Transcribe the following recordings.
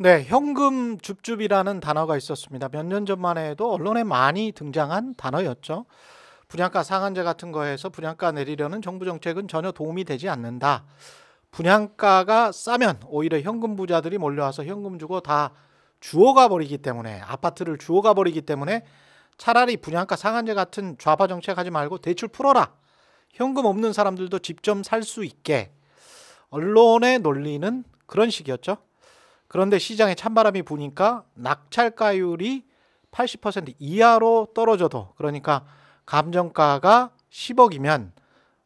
네, 현금 줍줍이라는 단어가 있었습니다. 몇 년 전만 해도 언론에 많이 등장한 단어였죠. 분양가 상한제 같은 거에서 분양가 내리려는 정부 정책은 전혀 도움이 되지 않는다. 분양가가 싸면 오히려 현금 부자들이 몰려와서 현금 주고 다 주워가 버리기 때문에 아파트를 주워가 버리기 때문에 차라리 분양가 상한제 같은 좌파 정책 하지 말고 대출 풀어라. 현금 없는 사람들도 직접 살 수 있게 언론의 논리는 그런 식이었죠. 그런데 시장에 찬바람이 부니까 낙찰가율이 80% 이하로 떨어져도 그러니까 감정가가 10억이면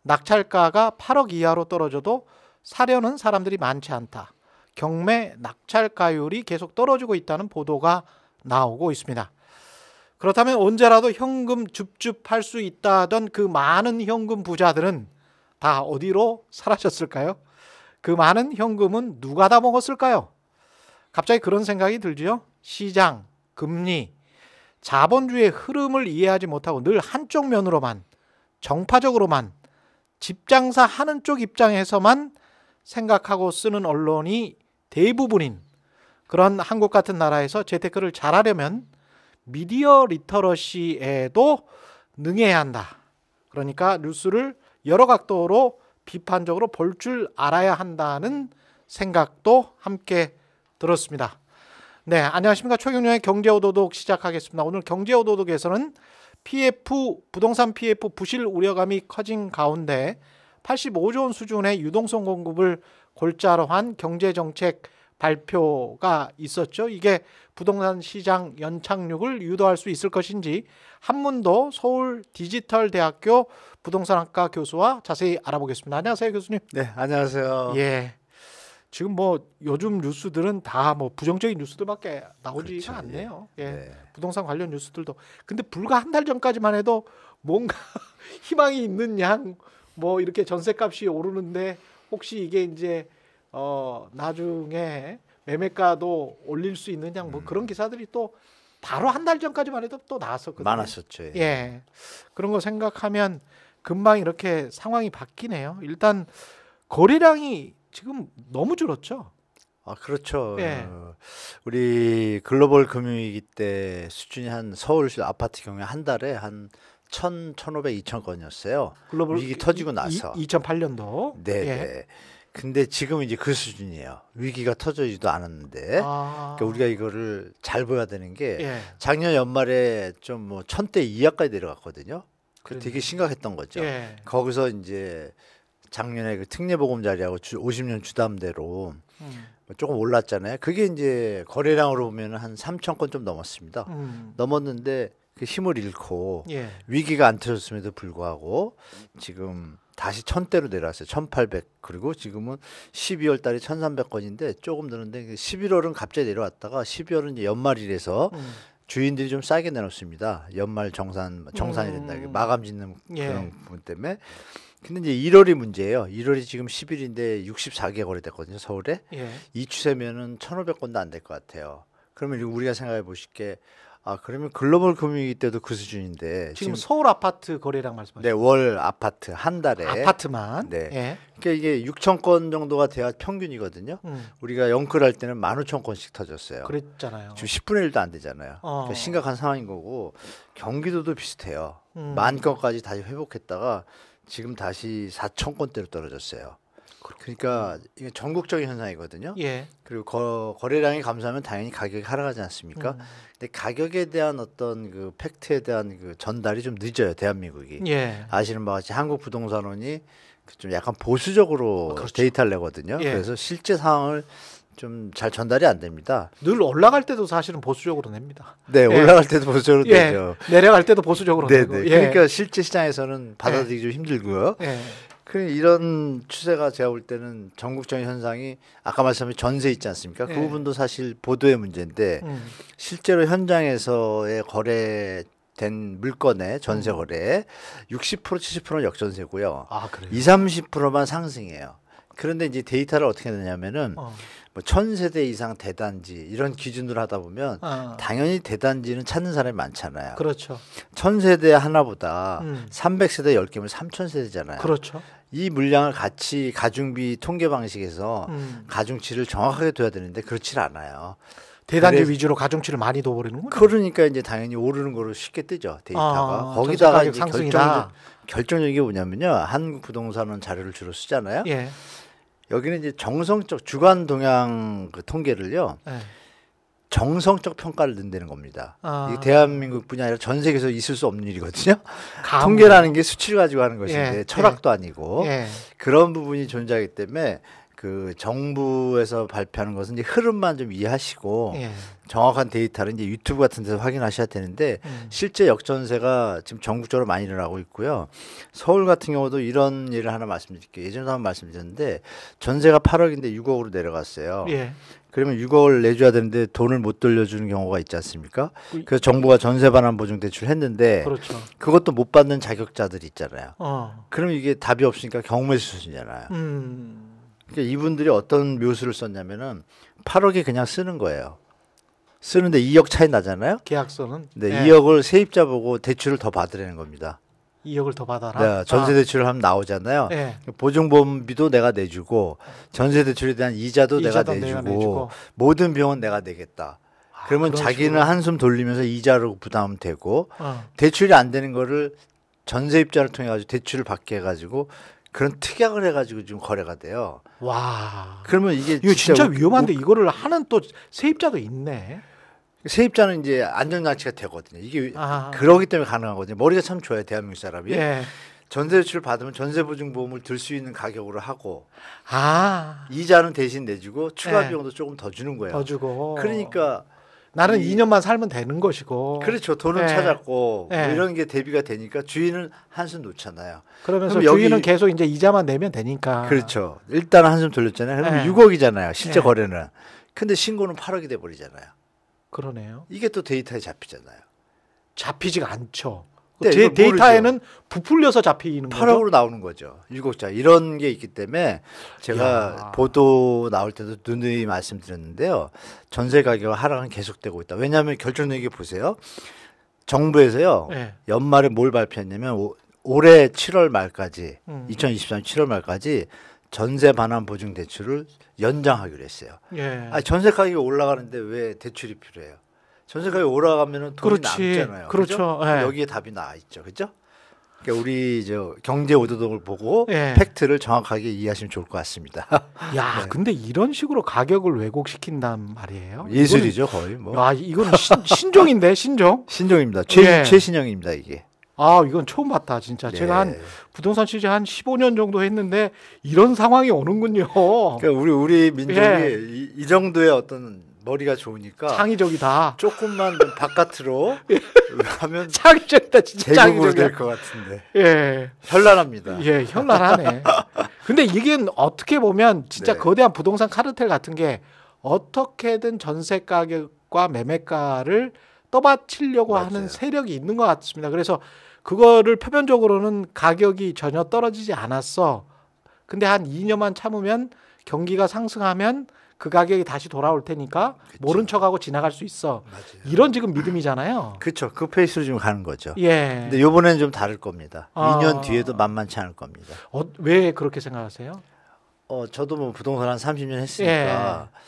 낙찰가가 8억 이하로 떨어져도 사려는 사람들이 많지 않다. 경매 낙찰가율이 계속 떨어지고 있다는 보도가 나오고 있습니다. 그렇다면 언제라도 현금 줍줍할 수 있다던 그 많은 현금 부자들은 다 어디로 사라졌을까요? 그 많은 현금은 누가 다 먹었을까요? 갑자기 그런 생각이 들지요. 시장, 금리, 자본주의 의 흐름을 이해하지 못하고 늘 한쪽 면으로만 정파적으로만 집장사 하는 쪽 입장에서만 생각하고 쓰는 언론이 대부분인 그런 한국 같은 나라에서 재테크를 잘하려면 미디어 리터러시에도 능해야 한다. 그러니까 뉴스를 여러 각도로 비판적으로 볼 줄 알아야 한다는 생각도 함께 들었습니다. 네, 안녕하십니까. 최경련의 경제오도독 시작하겠습니다. 오늘 경제오도독에서는 PF, 부동산 PF 부실 우려감이 커진 가운데 85조 원 수준의 유동성 공급을 골자로 한 경제정책 발표가 있었죠. 이게 부동산 시장 연착륙을 유도할 수 있을 것인지 한문도 서울 디지털 대학교 부동산학과 교수와 자세히 알아보겠습니다. 안녕하세요, 교수님. 네, 안녕하세요. 예. 지금 뭐 요즘 뉴스들은 다 뭐 부정적인 뉴스들밖에 나오지가 그렇죠. 않네요. 예. 네. 부동산 관련 뉴스들도. 근데 불과 한 달 전까지만 해도 뭔가 희망이 있는 양 뭐 이렇게 전세값이 오르는데 혹시 이게 이제 어 나중에 매매가도 올릴 수 있는 양뭐 음. 그런 기사들이 또 바로 한 달 전까지만 해도 또 나왔었거든요. 많았었죠. 예. 예. 그런 거 생각하면 금방 이렇게 상황이 바뀌네요. 일단 거래량이 지금 너무 줄었죠. 아 그렇죠. 네. 우리 글로벌 금융위기 때 수준이 한 서울시 아파트 경우한 달에 한 천, 천오백, 이천 건이었어요. 글로벌 위기 터지고 나서. 2008년도. 네, 예. 네. 근데 지금 이제 그 수준이에요. 위기가 터지지도 않았는데. 아. 그러니까 우리가 이거를 잘 봐야 되는 게 예. 작년 연말에 좀 뭐 천대 이하까지 내려갔거든요. 그 되게 심각했던 거죠. 예. 거기서 이제 작년에 그 특례보금자리하고 주, 50년 주담대로 음. 조금 올랐잖아요. 그게 이제 거래량으로 보면 한 3천 건 좀 넘었습니다. 음. 넘었는데 그 힘을 잃고 예. 위기가 안 터졌음에도 불구하고 지금 다시 천대로 내려왔어요. 천팔백 그리고 지금은 십이 월 달에 천삼백 건인데 조금 늘었는데 그 십일 월은 갑자기 내려왔다가 십이 월은 이제 연말이라서 음. 주인들이 좀 싸게 내놓습니다. 연말 정산 정산이 된다. 음. 마감 짓는 예. 그런 예. 부분 때문에 근데 이제 1월이 문제예요. 1월이 지금 10일인데 64개 거래됐거든요. 서울에. 예. 이 추세면은 1,500건도 안 될 것 같아요. 그러면 우리가 생각해 보실 게 아, 그러면 글로벌 금융위기 때도 그 수준인데 지금, 지금 서울 아파트 거래량 말씀하시죠? 네, 월 아파트 한 달에 아파트만. 네. 예. 그러니까 이게 6천 건 정도가 돼야 평균이거든요. 음. 우리가 영끌할 때는 1 5천건씩 터졌어요. 그랬잖아요. 지금 10분의 1도 안 되잖아요. 어. 그러니까 심각한 상황인 거고 경기도도 비슷해요. 음. 만 건까지 다시 회복했다가 지금 다시 4천 건대로 떨어졌어요. 그러니까 이게 전국적인 현상이거든요. 예. 그리고 거, 거래량이 감소하면 당연히 가격이 하락하지 않습니까? 음. 근데 가격에 대한 어떤 그 팩트에 대한 그 전달이 좀 늦어요, 대한민국이. 예. 아시는 바와 같이 한국 부동산원이 그 좀 약간 보수적으로 어, 그렇죠. 데이터를 내거든요. 예. 그래서 실제 상황을 좀잘 전달이 안 됩니다. 늘 올라갈 때도 사실은 보수적으로 냅니다. 네, 예. 올라갈 때도 보수적으로 예. 되죠. 내려갈 때도 보수적으로 네, 내고. 네. 예. 그러니까 실제 시장에서는 예. 받아들이기 좀 힘들고요. 예. 그 이런 추세가 제가 볼 때는 전국적인 현상이 아까 말씀하신 전세 있지 않습니까? 그 예. 부분도 사실 보도의 문제인데 음. 실제로 현장에서의 거래 된 물건의 전세 거래에 60% 70%는 역전세고요. 아, 그래요? 20, 30%만 상승이에요. 그런데 이제 데이터를 어떻게 내냐면은 어. 뭐 천세대 이상 대단지 이런 기준으로 하다 보면 아. 당연히 대단지는 찾는 사람이 많잖아요. 그렇죠. 천세대 하나보다 음. 삼백 0세대열개면 삼천 세대잖아요 그렇죠. 이 물량을 같이 가중비 통계 방식에서 음. 가중치를 정확하게 둬야 되는데 그렇지 않아요. 대단지 그래, 위주로 가중치를 많이 둬버리는군요. 그러니까 이제 당연히 오르는 거로 쉽게 뜨죠 데이터가. 아, 거기다가 이제 결정적, 결정적인 게 뭐냐면요. 한국 부동산은 자료를 주로 쓰잖아요. 예. 여기는 이제 정성적 주관 동향 그 통계를요. 네. 정성적 평가를 낸다는 겁니다. 아. 대한민국뿐이 아니라 전 세계에서 있을 수 없는 일이거든요. 가 통계라는 게 수치를 가지고 하는 것인데 예. 철학도 예. 아니고 예. 그런 부분이 존재하기 때문에 그 정부에서 발표하는 것은 이제 흐름만 좀 이해하시고 예. 정확한 데이터를 이제 유튜브 같은 데서 확인하셔야 되는데 음. 실제 역전세가 지금 전국적으로 많이 일어나고 있고요. 서울 같은 경우도 이런 일을 하나 말씀드릴게요. 예전에도 한번 말씀드렸는데 전세가 8억인데 6억으로 내려갔어요. 예. 그러면 6억을 내줘야 되는데 돈을 못 돌려주는 경우가 있지 않습니까? 그래서 정부가 전세 반환 보증 대출 했는데 그렇죠. 그것도 못 받는 자격자들이 있잖아요. 어. 그럼 이게 답이 없으니까 경매 수준이잖아요. 음. 그러니까 이분들이 어떤 묘수를 썼냐면은 8억이 그냥 쓰는 거예요. 쓰는데 2억 차이 나잖아요. 계약서는 네, 네. 예. 2억을 세입자 보고 대출을 더 받으려는 겁니다. 2억을 더 받아라. 네, 전세 아. 대출을 하면 나오잖아요. 네. 보증보험비도 내가 내주고 전세 대출에 대한 이자도, 이자도 내가, 내주고, 내가, 내주고, 모든 비용은 내가 내겠다. 아, 그러면 자기는 식으로. 한숨 돌리면서 이자로 부담되고 어. 대출이 안 되는 거를 전세입자를 통해 가지고 대출을 받게 해가지고 그런 특약을 해가지고 지금 거래가 돼요. 와. 그러면 이게 이거 진짜, 진짜 위험한데 이거를 하는 또 세입자도 있네. 세입자는 이제 안전장치가 되거든요. 이게 아. 그러기 때문에 가능하거든요. 머리가 참 좋아요 대한민국 사람이. 예. 전세대출 받으면 전세보증보험을 들 수 있는 가격으로 하고 아. 이자는 대신 내주고 추가 예. 비용도 조금 더 주는 거예요. 더 주고. 그러니까 나는 음. 이, 2년만 살면 되는 것이고. 그렇죠. 돈을 네. 예. 찾았고 네. 뭐 예. 이런 게 대비가 되니까 주인은 한숨 놓잖아요. 그러면서 주인은 여기... 계속 이제 이자만 내면 되니까. 그렇죠. 일단 한숨 돌렸잖아요. 그럼 네. 예. 6억이잖아요. 실제 네. 거래는. 근데 신고는 8억이 돼 버리잖아요. 그러네요. 이게 또 데이터에 잡히잖아요. 잡히지가 않죠. 그제 네, 데이터에는 모르죠. 부풀려서 잡히는 8억으로 나오는 거죠. 일곱 자 이런 게 있기 때문에 제가 야. 보도 나올 때도 누누이 말씀드렸는데요. 전세 가격 하락은 계속되고 있다. 왜냐하면 결정력이 보세요. 정부에서요 네. 연말에 뭘 발표했냐면 오, 올해 7월 말까지 음. 2023년 7월 말까지 전세 반환 보증 대출을 연장하기로 했어요. 예. 아 전세 가격이 올라가는데 왜 대출이 필요해요? 전세가에 올라가면은 돈이 그렇지. 남잖아요. 그렇죠. 네. 여기에 답이 나 있죠. 그죠 그러니까 우리 저 경제 오도독을 보고 네. 팩트를 정확하게 이해하시면 좋을 것 같습니다. 야, 네. 근데 이런 식으로 가격을 왜곡시킨단 말이에요? 예술이죠, 이거 거의 뭐. 아, 이거는 신, 종인데 신종? 신종입니다. 최 예. 최신형입니다, 이게. 아, 이건 처음 봤다, 진짜. 네. 제가 한 부동산 취재 한 15년 정도 했는데 이런 상황이 오는군요. 그러니까 우리 우리 민족이 예. 이, 이 정도의 어떤 머리가 좋으니까 창의적이다. 조금만 바깥으로 예. 하면 창의적이다 진짜 창의적이 될 것 같은데. 예. 현란합니다. 예, 현란하네. 근데 이게 어떻게 보면 진짜 네. 거대한 부동산 카르텔 같은 게 어떻게든 전세 가격과 매매가를 떠받치려고 맞아요. 하는 세력이 있는 것 같습니다. 그래서 그거를 표면적으로는 가격이 전혀 떨어지지 않았어. 근데 한 2년만 참으면 경기가 상승하면 그 가격이 다시 돌아올 테니까 그쵸. 모른 척하고 지나갈 수 있어. 맞아요. 이런 지금 믿음이잖아요. 그렇죠. 그 페이스로 지금 가는 거죠. 예. 근데 요번에는 좀 다를 겁니다. 아. 2년 뒤에도 만만치 않을 겁니다. 어, 왜 그렇게 생각하세요? 어, 저도 뭐 부동산 한 30년 했으니까 예.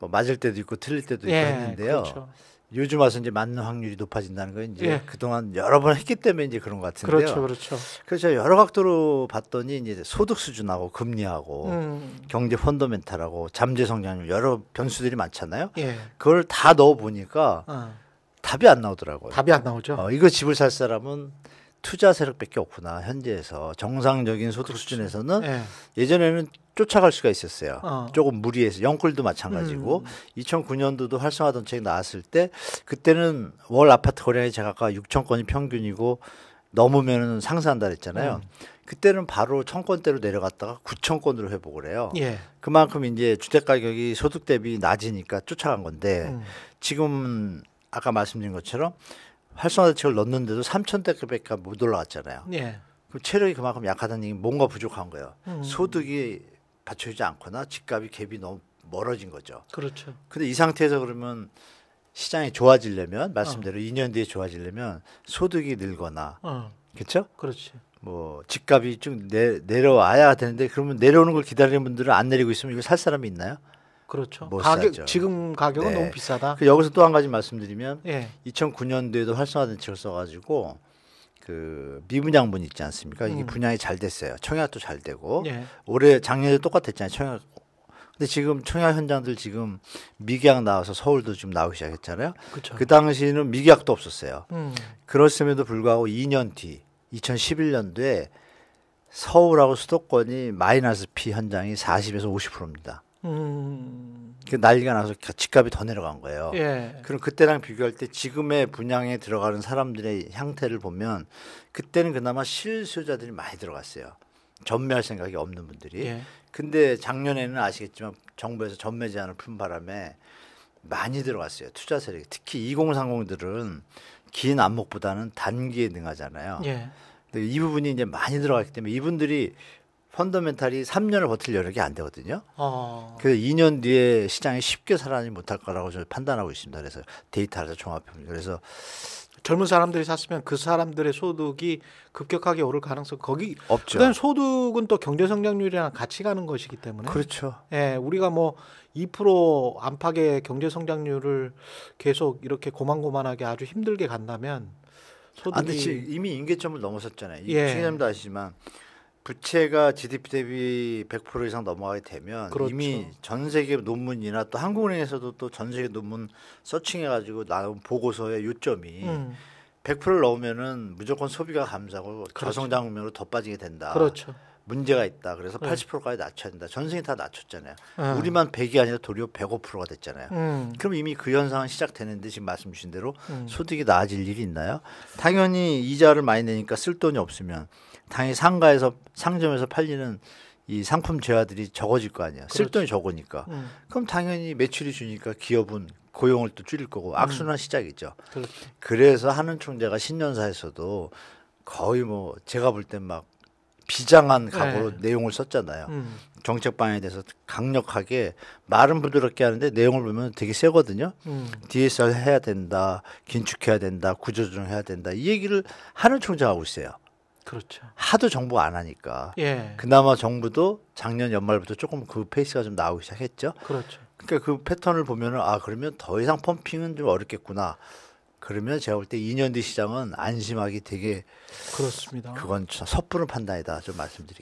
뭐 맞을 때도 있고 틀릴 때도 있고 예, 했는데요. 그렇죠. 요즘 와서 이제 맞는 확률이 높아진다는 건 이제 예. 그동안 여러 번 했기 때문에 이제 그런 것 같은데요. 그렇죠, 그렇죠. 그래서 여러 각도로 봤더니 이제 소득 수준하고 금리하고 음. 경제 펀더멘탈하고 잠재 성장률 여러 변수들이 많잖아요. 예. 그걸 다 넣어 보니까 어. 답이 안 나오더라고요. 답이 안 나오죠. 어, 이거 집을 살 사람은 투자 세력밖에 없구나 현재에서 정상적인 소득 그렇지. 수준에서는 네. 예전에는 쫓아갈 수가 있었어요. 어. 조금 무리해서 영끌도 마찬가지고 음. 2009년도도 활성화된 책이 나왔을 때 그때는 월 아파트 거래량이 제가 아까 6천 건이 평균이고 넘으면 상승한다 그랬잖아요. 음. 그때는 바로 천 건대로 내려갔다가 9천 건으로 회복을 해요. 예. 그만큼 이제 주택 가격이 소득 대비 낮으니까 쫓아간 건데 음. 지금 아까 말씀드린 것처럼 활성화대책을 넣는데도 3,000대밖에 못 올라왔잖아요. 예. 그 체력이 그만큼 약하다는 게 뭔가 부족한 거예요. 음. 소득이 받쳐주지 않거나 집값이 갭이 너무 멀어진 거죠. 그렇죠. 근데 이 상태에서 그러면 시장이 좋아지려면 말씀대로 어. 2년 뒤에 좋아지려면 소득이 늘거나 어. 그렇죠? 그렇지. 뭐 집값이 좀 내, 내려와야 되는데 그러면 내려오는 걸 기다리는 분들은 안 내리고 있으면 이거 살 사람이 있나요? 그렇죠. 못 뭐 가격, 사죠. 지금 가격은 네. 너무 비싸다. 그 여기서 또 한 가지 말씀드리면 예. 2009년도에도 활성화 대책을 써가지고 그 미분양분 있지 않습니까? 이게 음. 분양이 잘 됐어요. 청약도 잘 되고 예. 올해 작년에 똑같았잖아요. 청약. 근데 지금 청약 현장들 지금 미계약 나와서 서울도 지금 나오기 시작했잖아요. 그쵸. 그 당시에는 미계약도 없었어요. 음. 그렇음에도 불구하고 2년 뒤 2011년도에 서울하고 수도권이 마이너스 피 현장이 40에서 50%입니다. 음. 그 난리가 나서 집값이 더 내려간 거예요. 예. 그럼 그때랑 비교할 때 지금의 분양에 들어가는 사람들의 형태를 보면 그때는 그나마 실수요자들이 많이 들어갔어요. 전매할 생각이 없는 분들이. 예. 근데 작년에는 아시겠지만 정부에서 전매 제한을 푼 바람에 많이 들어갔어요. 투자 세력. 특히 2030들은 긴 안목보다는 단기에 능하잖아요. 예. 이 부분이 이제 많이 들어갔기 때문에 이분들이 펀더멘탈이 3년을 버틸 여력이 안 되거든요. 아. 그래서 2년 뒤에 시장이 쉽게 살아나지 못할 거라고 저는 판단하고 있습니다. 그래서 데이터를 종합해 봅니 그래서 젊은 사람들이 샀으면 그 사람들의 소득이 급격하게 오를 가능성 거기 없죠. 그다음 소득은 또 경제 성장률이랑 같이 가는 것이기 때문에 그렇죠. 예, 우리가 뭐 2% 안팎의 경제 성장률을 계속 이렇게 고만고만하게 아주 힘들게 간다면 아, 소득이 아, 이미 임계점을 넘어섰잖아요. 예. 시장님도 시지만 부채가 GDP 대비 100% 이상 넘어가게 되면 그렇죠. 이미 전 세계 논문이나 또 한국은행에서도 또 전 세계 논문 서칭해가지고 나온 보고서의 요점이 음. 100%를 넘으면은 무조건 소비가 감소하고 그렇죠. 저성장으로 더 빠지게 된다. 그렇죠. 문제가 있다. 그래서 네. 80%까지 낮춰야 된다. 전 세계 다 낮췄잖아요. 네. 우리만 100이 아니라 도리어 105%가 됐잖아요. 음. 그럼 이미 그 현상은 시작되는데 지금 말씀 주신 대로 음. 소득이 나아질 일이 있나요? 당연히 이자를 많이 내니까 쓸 돈이 없으면 당연히 상가에서 상점에서 팔리는 이 상품 재화들이 적어질 거 아니야. 쓸 그렇죠. 돈이 적으니까. 음. 그럼 당연히 매출이 주니까 기업은 고용을 또 줄일 거고 음. 악순환 시작이죠. 그렇죠. 그래서 하는 총재가 신년사에서도 거의 뭐 제가 볼 땐막 비장한 네. 각오로 네. 내용을 썼잖아요. 음. 정책 방향에 대해서 강력하게 말은 부드럽게 하는데 내용을 보면 되게 세거든요. 음. DSR 해야 된다, 긴축해야 된다, 구조조정해야 된다 이 얘기를 하는 총장하고 있어요. 그렇죠. 하도 정부안 하니까. 예. 그나마 정부도 작년 연말부터 조금 그 페이스가 좀 나오기 시작했죠. 그렇죠. 그러니까 그 패턴을 보면은 아 그러면 더 이상 펌핑은 좀 어렵겠구나. 그러면 제가 볼 때 2년 뒤 시장은 안심하기 되게 그렇습니다. 그건 섣부른 판단이다 좀 말씀드릴게요.